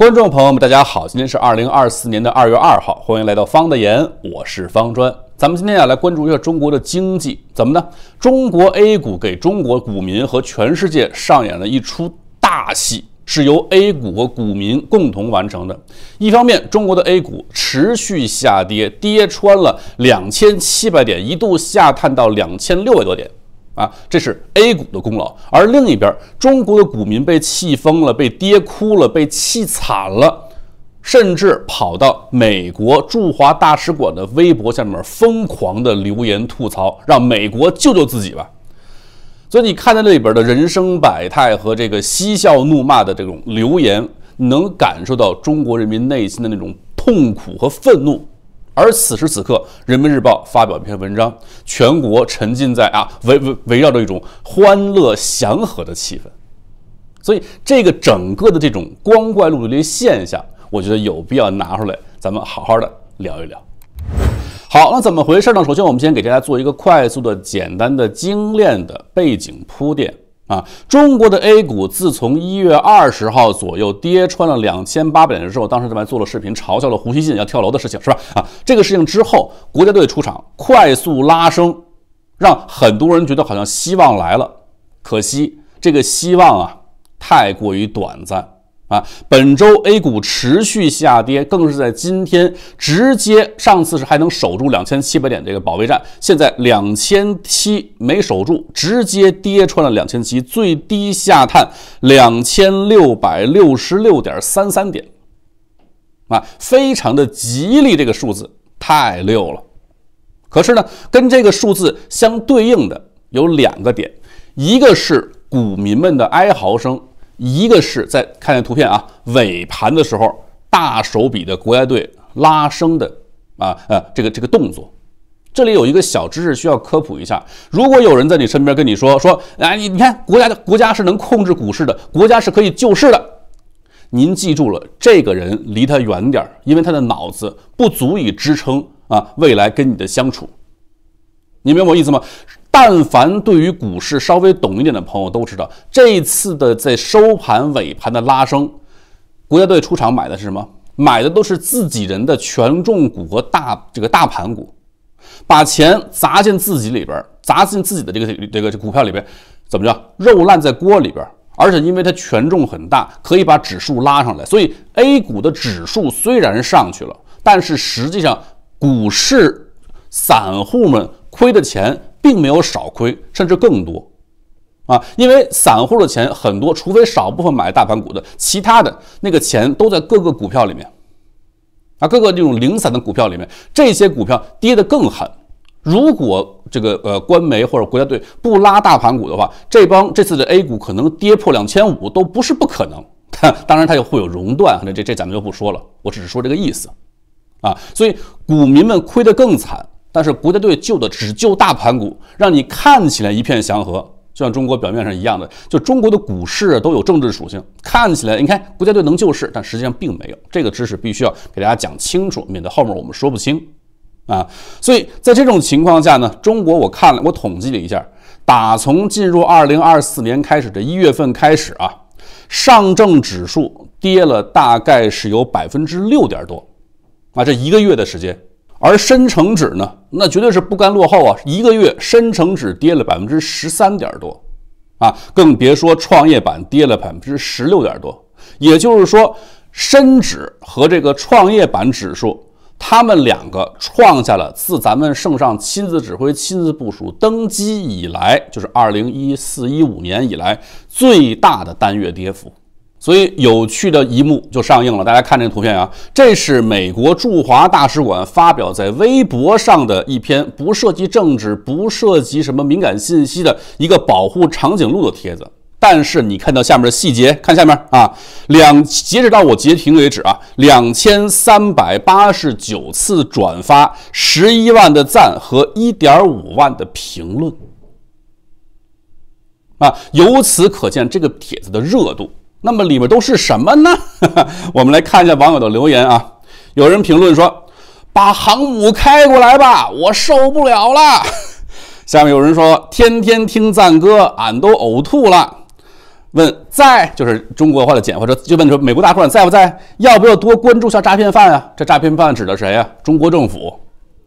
观众朋友们，大家好，今天是二零二四年的二月二号，欢迎来到方的言，我是方砖。咱们今天呀，来关注一下中国的经济，怎么呢？中国 A 股给中国股民和全世界上演了一出大戏，是由 A 股和股民共同完成的。一方面，中国的 A 股持续下跌，跌穿了两千七百点，一度下探到两千六百多点。啊，这是 A 股的功劳，而另一边，中国的股民被气疯了，被跌哭了，被气惨了，甚至跑到美国驻华大使馆的微博下面疯狂的留言吐槽，让美国救救自己吧。所以，你看到这里边的人生百态和这个嬉笑怒骂的这种留言，能感受到中国人民内心的那种痛苦和愤怒。而此时此刻，《人民日报》发表一篇文章，全国沉浸在啊围围围绕着一种欢乐祥和的气氛。所以，这个整个的这种光怪陆离的现象，我觉得有必要拿出来，咱们好好的聊一聊。好，那怎么回事呢？首先，我们先给大家做一个快速的、简单的、精炼的背景铺垫。啊，中国的 A 股自从一月二十号左右跌穿了两千八百点之后，当时咱们做了视频，嘲笑了胡锡进要跳楼的事情，是吧？啊，这个事情之后，国家队出场，快速拉升，让很多人觉得好像希望来了，可惜这个希望啊，太过于短暂。啊，本周 A 股持续下跌，更是在今天直接上次是还能守住两千七百点这个保卫战，现在两千七没守住，直接跌穿了两千七，最低下探两千六百六十六点三三点，啊，非常的吉利这个数字太六了，可是呢，跟这个数字相对应的有两个点，一个是股民们的哀嚎声。一个是在看见图片啊，尾盘的时候大手笔的国家队拉升的啊呃这个这个动作，这里有一个小知识需要科普一下。如果有人在你身边跟你说说，哎你你看国家的国家是能控制股市的，国家是可以救市的，您记住了，这个人离他远点儿，因为他的脑子不足以支撑啊未来跟你的相处，你明白我意思吗？但凡对于股市稍微懂一点的朋友都知道，这一次的在收盘尾盘的拉升，国家队出场买的是什么？买的都是自己人的权重股和大这个大盘股，把钱砸进自己里边，砸进自己的这个这个股票里边，怎么着？肉烂在锅里边。而且因为它权重很大，可以把指数拉上来。所以 A 股的指数虽然上去了，但是实际上股市散户们亏的钱。并没有少亏，甚至更多啊！因为散户的钱很多，除非少部分买大盘股的，其他的那个钱都在各个股票里面，啊，各个这种零散的股票里面，这些股票跌得更狠。如果这个呃官媒或者国家队不拉大盘股的话，这帮这次的 A 股可能跌破两千五都不是不可能。当然，它也会有熔断，可这这咱们就不说了。我只是说这个意思啊，所以股民们亏得更惨。但是国家队救的只救大盘股，让你看起来一片祥和，就像中国表面上一样的。就中国的股市都有政治属性，看起来你看国家队能救市，但实际上并没有。这个知识必须要给大家讲清楚，免得后面我们说不清啊。所以在这种情况下呢，中国我看了，我统计了一下，打从进入二零二四年开始的一月份开始啊，上证指数跌了大概是有百分之六点多啊，这一个月的时间。而深成指呢，那绝对是不甘落后啊！一个月深成指跌了百分之十三点多，啊，更别说创业板跌了百分之十六点多。也就是说，深指和这个创业板指数，他们两个创下了自咱们圣上亲自指挥、亲自部署登基以来，就是二零一四一五年以来最大的单月跌幅。所以有趣的一幕就上映了。大家看这个图片啊，这是美国驻华大使馆发表在微博上的一篇不涉及政治、不涉及什么敏感信息的一个保护长颈鹿的帖子。但是你看到下面的细节，看下面啊，两截止到我截屏为止啊，两千三百八十九次转发，十一万的赞和一点五万的评论啊，由此可见这个帖子的热度。那么里面都是什么呢？我们来看一下网友的留言啊。有人评论说：“把航母开过来吧，我受不了了。”下面有人说：“天天听赞歌，俺都呕吐了。”问在就是中国话的简，化，说就问说美国大块在不在？要不要多关注下诈骗犯啊？这诈骗犯指的谁呀？中国政府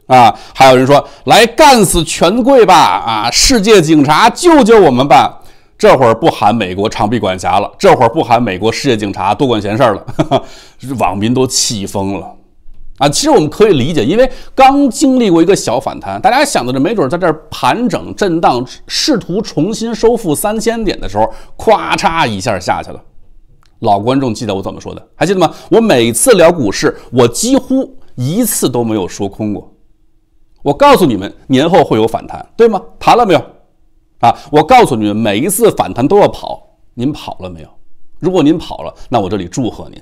啊？还有人说：“来干死权贵吧！啊，世界警察救救我们吧！”这会儿不喊美国长臂管辖了，这会儿不喊美国世界警察多管闲事了，网民都气疯了啊！其实我们可以理解，因为刚经历过一个小反弹，大家想这没准在这儿盘整震荡，试图重新收复三千点的时候，咔嚓一下下去了。老观众记得我怎么说的？还记得吗？我每次聊股市，我几乎一次都没有说空过。我告诉你们，年后会有反弹，对吗？谈了没有？啊！我告诉你们，每一次反弹都要跑，您跑了没有？如果您跑了，那我这里祝贺您。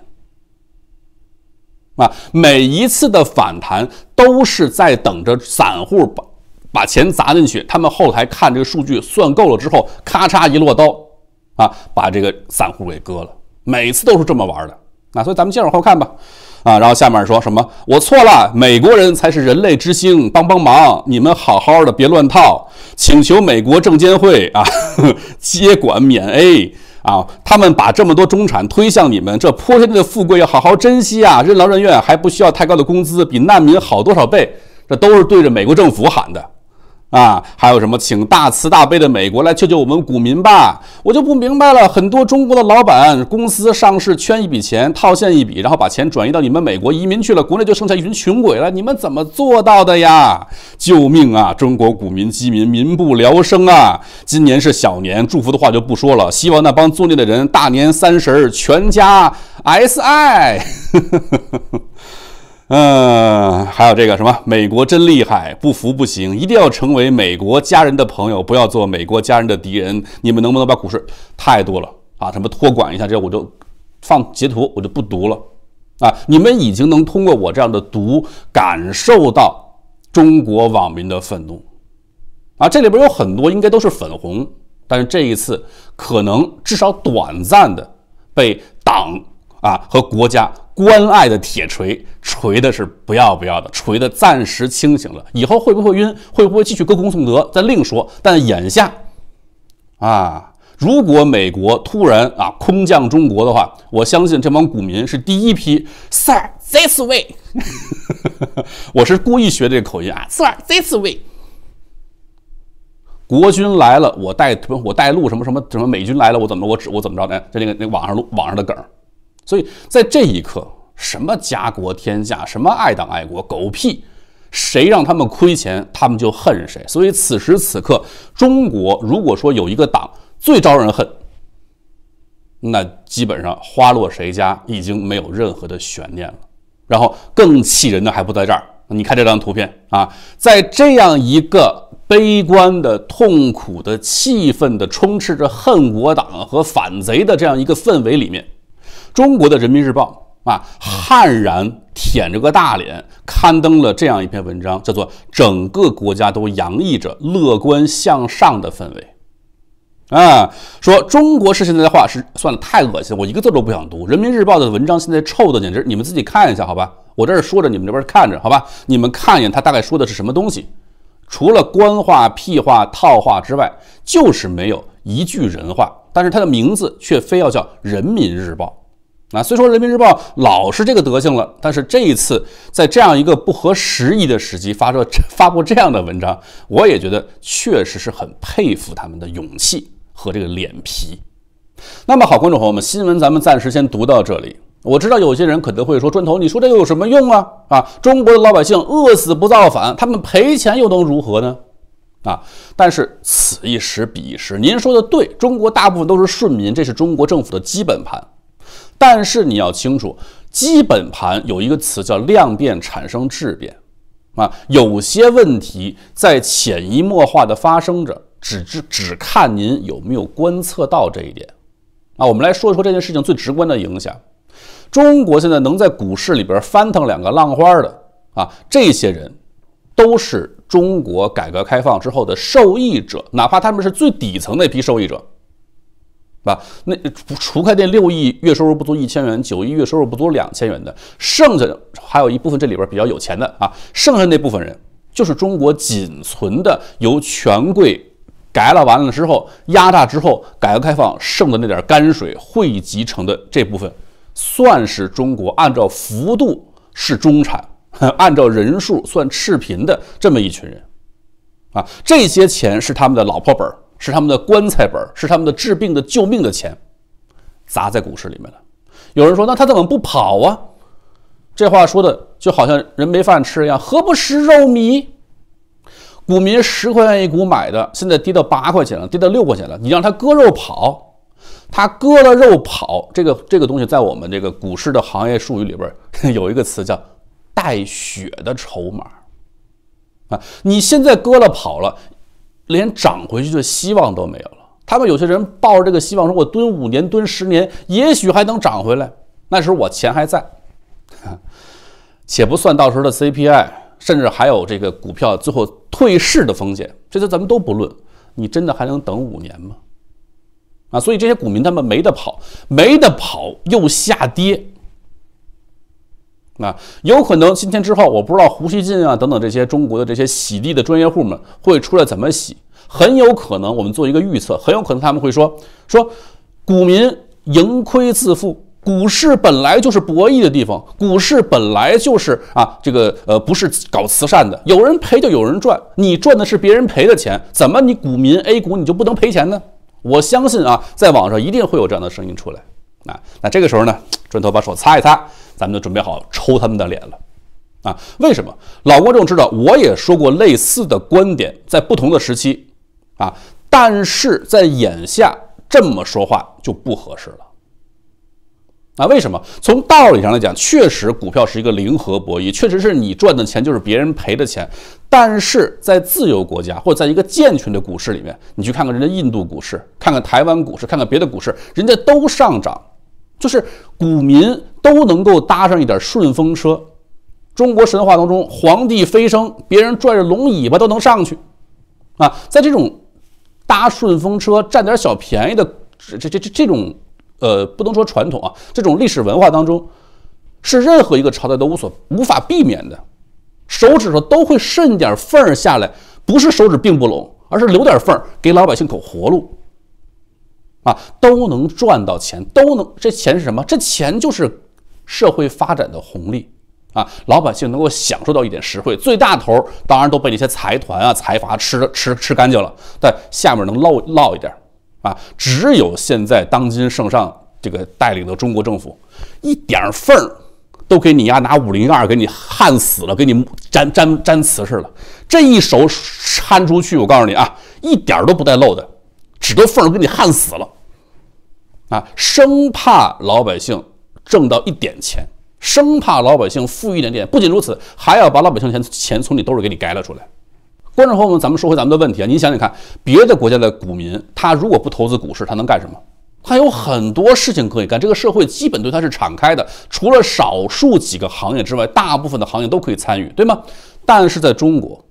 啊，每一次的反弹都是在等着散户把把钱砸进去，他们后台看这个数据算够了之后，咔嚓一落刀，啊，把这个散户给割了。每次都是这么玩的。啊，所以咱们接着往后看吧。啊，然后下面说什么？我错了，美国人才是人类之星，帮帮忙，你们好好的，别乱套，请求美国证监会啊 接管免 A 啊，他们把这么多中产推向你们，这泼天的富贵要好好珍惜啊，任劳任怨还不需要太高的工资，比难民好多少倍，这都是对着美国政府喊的。啊，还有什么？请大慈大悲的美国来救救我们股民吧！我就不明白了很多中国的老板公司上市圈一笔钱，套现一笔，然后把钱转移到你们美国移民去了，国内就剩下一群穷鬼了。你们怎么做到的呀？救命啊！中国股民、基民、民不聊生啊！今年是小年，祝福的话就不说了。希望那帮作孽的人，大年三十全家 S 呵 嗯，还有这个什么，美国真厉害，不服不行，一定要成为美国家人的朋友，不要做美国家人的敌人。你们能不能把股市太多了啊？什么托管一下，这我就放截图，我就不读了啊。你们已经能通过我这样的读，感受到中国网民的愤怒啊。这里边有很多应该都是粉红，但是这一次可能至少短暂的被党啊和国家。关爱的铁锤，锤的是不要不要的，锤的暂时清醒了，以后会不会晕？会不会继续歌功颂德？再另说。但眼下啊，如果美国突然啊空降中国的话，我相信这帮股民是第一批。Sir，this way，我是故意学这个口音啊。Sir，this way，国军来了，我带我带路，什么什么什么？美军来了，我怎么我只我怎么着呢？就那个那网上网上的梗。所以在这一刻，什么家国天下，什么爱党爱国，狗屁！谁让他们亏钱，他们就恨谁。所以此时此刻，中国如果说有一个党最招人恨，那基本上花落谁家已经没有任何的悬念了。然后更气人的还不在这儿，你看这张图片啊，在这样一个悲观的、痛苦的、气愤的、充斥着恨国党和反贼的这样一个氛围里面。中国的《人民日报》啊，悍然舔着个大脸，刊登了这样一篇文章，叫做《整个国家都洋溢着乐观向上的氛围》。啊，说中国式现在话是算了，太恶心，我一个字都不想读。《人民日报》的文章现在臭的简直，你们自己看一下好吧。我这儿说着，你们这边看着好吧。你们看一眼，他大概说的是什么东西？除了官话、屁话、套话之外，就是没有一句人话。但是他的名字却非要叫《人民日报》。啊，虽说人民日报老是这个德行了，但是这一次在这样一个不合时宜的时机发这发布这样的文章，我也觉得确实是很佩服他们的勇气和这个脸皮。那么好，观众朋友们，新闻咱们暂时先读到这里。我知道有些人可能会说：“砖头，你说这又有什么用啊？啊，中国的老百姓饿死不造反，他们赔钱又能如何呢？啊？但是此一时彼一时，您说的对，中国大部分都是顺民，这是中国政府的基本盘。”但是你要清楚，基本盘有一个词叫量变产生质变，啊，有些问题在潜移默化的发生着，只只只看您有没有观测到这一点，啊，我们来说一说这件事情最直观的影响。中国现在能在股市里边翻腾两个浪花的，啊，这些人都是中国改革开放之后的受益者，哪怕他们是最底层那批受益者。吧，那除开这六亿月收入不足一千元，九亿月收入不足两千元的，剩下还有一部分这里边比较有钱的啊，剩下那部分人就是中国仅存的由权贵改了完了之后压榨之后，改革开放剩的那点泔水汇集成的这部分，算是中国按照幅度是中产，按照人数算赤贫的这么一群人，啊，这些钱是他们的老婆本儿。是他们的棺材本，是他们的治病的救命的钱，砸在股市里面了。有人说，那他怎么不跑啊？这话说的就好像人没饭吃一样，何不食肉糜？股民十块钱一股买的，现在跌到八块钱了，跌到六块钱了，你让他割肉跑，他割了肉跑，这个这个东西在我们这个股市的行业术语里边 有一个词叫“带血的筹码”啊，你现在割了跑了。连涨回去的希望都没有了。他们有些人抱着这个希望，说我蹲五年、蹲十年，也许还能涨回来，那时候我钱还在。且不算到时候的 CPI，甚至还有这个股票最后退市的风险，这些咱们都不论。你真的还能等五年吗？啊，所以这些股民他们没得跑，没得跑又下跌。啊，有可能今天之后，我不知道胡锡进啊等等这些中国的这些洗地的专业户们会出来怎么洗。很有可能我们做一个预测，很有可能他们会说说，股民盈亏自负，股市本来就是博弈的地方，股市本来就是啊这个呃不是搞慈善的，有人赔就有人赚，你赚的是别人赔的钱，怎么你股民 A 股你就不能赔钱呢？我相信啊，在网上一定会有这样的声音出来。啊，那这个时候呢，转头把手擦一擦，咱们就准备好抽他们的脸了，啊？为什么老观众知道我也说过类似的观点，在不同的时期，啊，但是在眼下这么说话就不合适了。啊，为什么？从道理上来讲，确实股票是一个零和博弈，确实是你赚的钱就是别人赔的钱，但是在自由国家或者在一个健全的股市里面，你去看看人家印度股市，看看台湾股市，看看别的股市，人家都上涨。就是股民都能够搭上一点顺风车。中国神话当中，皇帝飞升，别人拽着龙尾巴都能上去啊。在这种搭顺风车、占点小便宜的这这这这种呃，不能说传统啊，这种历史文化当中，是任何一个朝代都无所无法避免的。手指头都会渗点缝儿下来，不是手指并不拢，而是留点缝儿给老百姓口活路。啊，都能赚到钱，都能这钱是什么？这钱就是社会发展的红利，啊，老百姓能够享受到一点实惠。最大头当然都被那些财团啊、财阀吃吃吃干净了，但下面能落落一点儿，啊，只有现在当今圣上这个带领的中国政府，一点缝儿都给你呀拿五零二给你焊死了，给你粘粘粘瓷似的。这一手掺出去，我告诉你啊，一点儿都不带漏的。指头缝儿给你焊死了，啊！生怕老百姓挣到一点钱，生怕老百姓富裕一点点。不仅如此，还要把老百姓钱钱从你兜儿里给你摘了出来。观众朋友们，咱们说回咱们的问题啊！你想想看，别的国家的股民，他如果不投资股市，他能干什么？他有很多事情可以干。这个社会基本对他是敞开的，除了少数几个行业之外，大部分的行业都可以参与，对吗？但是在中国，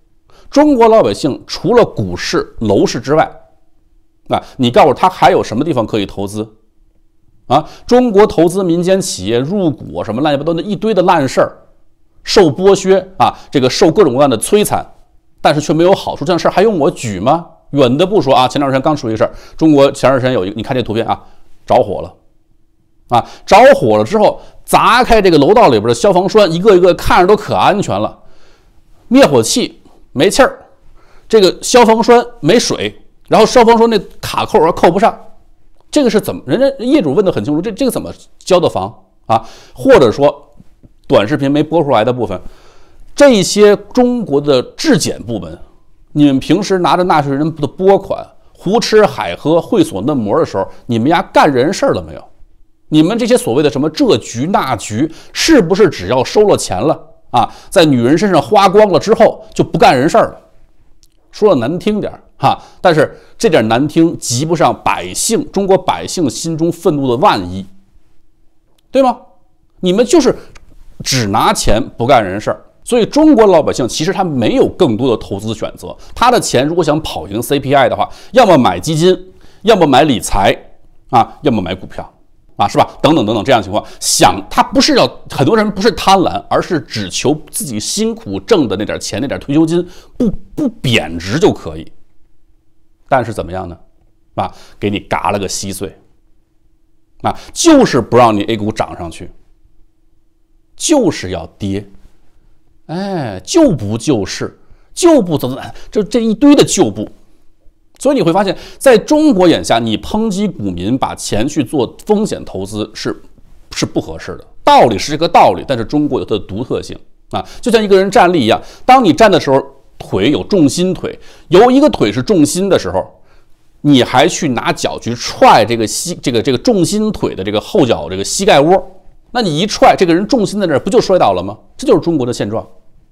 中国老百姓除了股市、楼市之外，啊！你告诉他还有什么地方可以投资，啊？中国投资民间企业入股什么乱七八糟的一堆的烂事儿，受剥削啊！这个受各种各样的摧残，但是却没有好处。这样事儿还用我举吗？远的不说啊，前两天刚出一事儿，中国前两天有一，你看这图片啊，着火了，啊，着火了之后砸开这个楼道里边的消防栓，一个一个看着都可安全了，灭火器没气儿，这个消防栓没水。然后邵峰说：“那卡扣而扣不上，这个是怎么？人家业主问得很清楚，这这个怎么交的房啊？或者说，短视频没播出来的部分，这些中国的质检部门，你们平时拿着纳税人的拨款胡吃海喝、会所嫩模的时候，你们家干人事了没有？你们这些所谓的什么这局那局，是不是只要收了钱了啊，在女人身上花光了之后就不干人事了？”说的难听点儿哈，但是这点难听及不上百姓，中国百姓心中愤怒的万亿，对吗？你们就是只拿钱不干人事儿，所以中国老百姓其实他没有更多的投资选择，他的钱如果想跑赢 CPI 的话，要么买基金，要么买理财，啊，要么买股票。啊，是吧？等等等等，这样的情况，想他不是要很多人，不是贪婪，而是只求自己辛苦挣的那点钱，那点退休金不不贬值就可以。但是怎么样呢？啊，给你嘎了个稀碎。啊，就是不让你 A 股涨上去，就是要跌，哎，就不就是，就不怎么，就这一堆的就不。所以你会发现，在中国眼下，你抨击股民把钱去做风险投资是，是不合适的。道理是这个道理，但是中国有它的独特性啊，就像一个人站立一样，当你站的时候，腿有重心，腿有一个腿是重心的时候，你还去拿脚去踹这个膝这个这个重心腿的这个后脚这个膝盖窝，那你一踹，这个人重心在儿，不就摔倒了吗？这就是中国的现状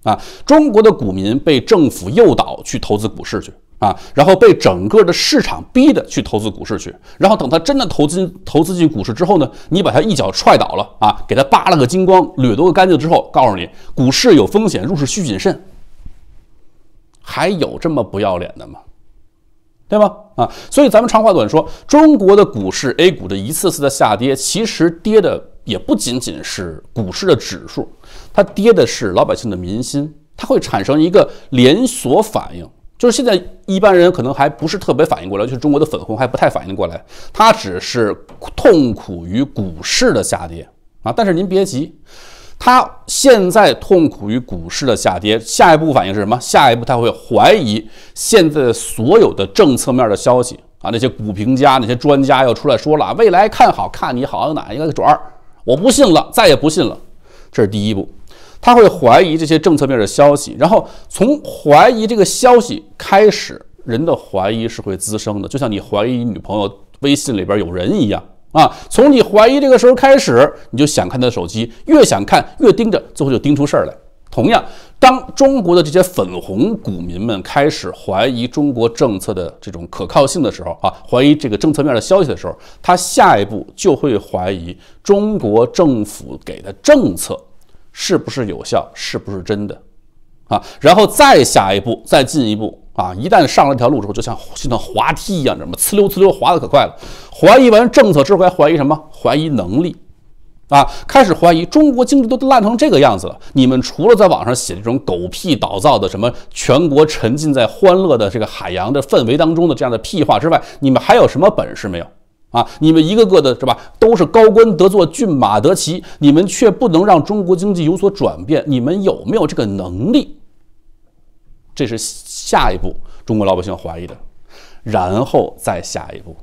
啊！中国的股民被政府诱导去投资股市去。啊，然后被整个的市场逼的去投资股市去，然后等他真的投资投资进股市之后呢，你把他一脚踹倒了啊，给他扒了个精光，掠夺干净之后，告诉你股市有风险，入市需谨慎。还有这么不要脸的吗？对吧？啊，所以咱们长话短说，中国的股市 A 股的一次次的下跌，其实跌的也不仅仅是股市的指数，它跌的是老百姓的民心，它会产生一个连锁反应。就是现在，一般人可能还不是特别反应过来，就是中国的粉红还不太反应过来，他只是痛苦于股市的下跌啊。但是您别急，他现在痛苦于股市的下跌，下一步反应是什么？下一步他会怀疑现在所有的政策面的消息啊，那些股评家、那些专家要出来说了，未来看好看你好，哪一个转儿？我不信了，再也不信了，这是第一步。他会怀疑这些政策面的消息，然后从怀疑这个消息开始，人的怀疑是会滋生的，就像你怀疑女朋友微信里边有人一样啊。从你怀疑这个时候开始，你就想看她的手机，越想看越盯着，最后就盯出事儿来。同样，当中国的这些粉红股民们开始怀疑中国政策的这种可靠性的时候啊，怀疑这个政策面的消息的时候，他下一步就会怀疑中国政府给的政策。是不是有效？是不是真的？啊，然后再下一步，再进一步啊！一旦上了一条路之后，就像就像滑梯一样，怎么呲溜呲溜滑的可快了？怀疑完政策之后，该怀疑什么？怀疑能力啊！开始怀疑中国经济都烂成这个样子了，你们除了在网上写这种狗屁倒灶的什么“全国沉浸在欢乐的这个海洋的氛围当中”的这样的屁话之外，你们还有什么本事没有？啊，你们一个个的是吧？都是高官得坐，骏马得骑，你们却不能让中国经济有所转变，你们有没有这个能力？这是下一步中国老百姓怀疑的，然后再下一步。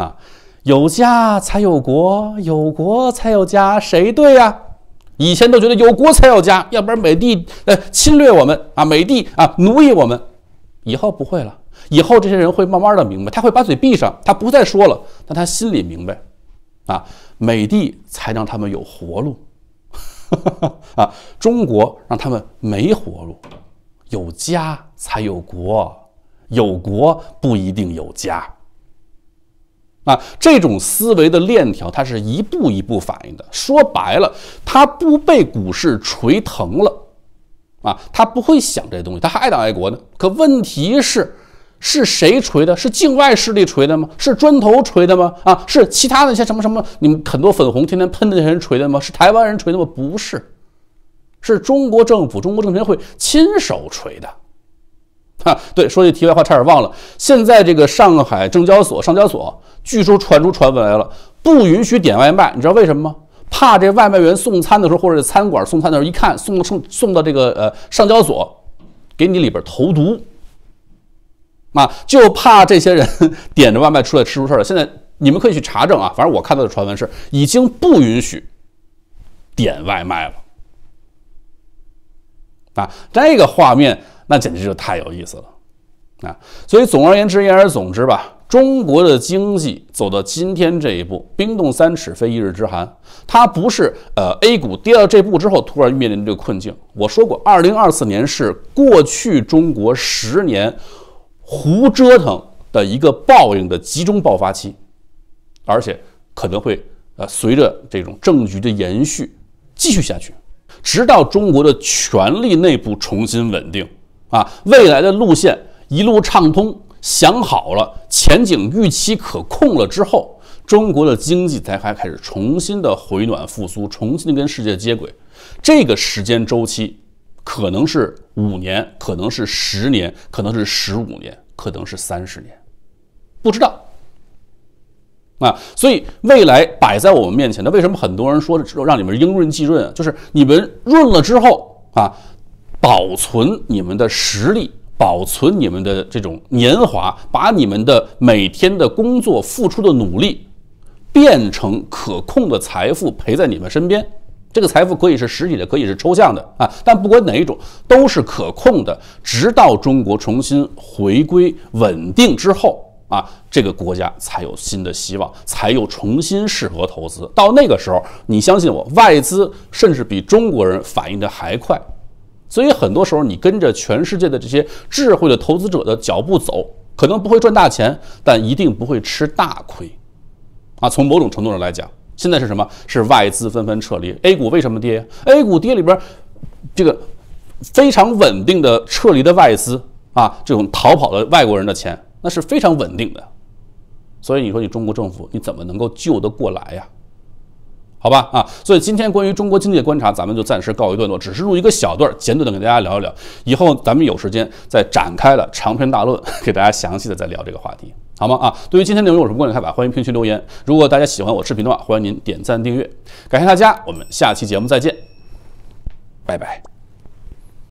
啊，有家才有国，有国才有家，谁对呀？以前都觉得有国才有家，要不然美帝呃侵略我们啊，美帝啊奴役我们，以后不会了。以后这些人会慢慢的明白，他会把嘴闭上，他不再说了。但他心里明白，啊，美帝才让他们有活路，啊，中国让他们没活路。有家才有国，有国不一定有家。啊，这种思维的链条，它是一步一步反映的。说白了，他不被股市锤疼了，啊，他不会想这东西，他还爱党爱国呢。可问题是。是谁锤的？是境外势力锤的吗？是砖头锤的吗？啊，是其他那些什么什么？你们很多粉红天天喷的那些人锤的吗？是台湾人锤的吗？不是，是中国政府、中国证监会亲手锤的，啊！对，说句题外话，差点忘了，现在这个上海证交所、上交所，据说传出传闻来了，不允许点外卖，你知道为什么吗？怕这外卖员送餐的时候，或者餐馆送餐的时候，一看送送送到这个呃上交所，给你里边投毒。啊，就怕这些人 点着外卖出来吃出事儿了。现在你们可以去查证啊，反正我看到的传闻是已经不允许点外卖了。啊，这个画面那简直就太有意思了。啊，所以总而言之，言而总之吧，中国的经济走到今天这一步，冰冻三尺非一日之寒。它不是呃 A 股跌到这步之后突然面临的这个困境。我说过，二零二四年是过去中国十年。胡折腾的一个报应的集中爆发期，而且可能会呃随着这种政局的延续继续下去，直到中国的权力内部重新稳定啊，未来的路线一路畅通，想好了前景预期可控了之后，中国的经济才开开始重新的回暖复苏，重新跟世界接轨。这个时间周期可能是五年，可能是十年，可能是十五年。可能是三十年，不知道，啊，所以未来摆在我们面前的，为什么很多人说让你们“应润即润”，就是你们润了之后啊，保存你们的实力，保存你们的这种年华，把你们的每天的工作付出的努力变成可控的财富，陪在你们身边。这个财富可以是实体的，可以是抽象的啊，但不管哪一种，都是可控的。直到中国重新回归稳定之后啊，这个国家才有新的希望，才有重新适合投资。到那个时候，你相信我，外资甚至比中国人反应的还快。所以很多时候，你跟着全世界的这些智慧的投资者的脚步走，可能不会赚大钱，但一定不会吃大亏。啊，从某种程度上来讲。现在是什么？是外资纷纷撤离 A 股，为什么跌？A 股跌里边，这个非常稳定的撤离的外资啊，这种逃跑的外国人的钱，那是非常稳定的。所以你说你中国政府，你怎么能够救得过来呀？好吧啊，所以今天关于中国经济的观察，咱们就暂时告一段落，只是录一个小段，简短的跟大家聊一聊。以后咱们有时间再展开了长篇大论，给大家详细的再聊这个话题。好吗啊？对于今天内容有什么观点看法？欢迎评论留言。如果大家喜欢我视频的话，欢迎您点赞订阅。感谢大家，我们下期节目再见，拜拜。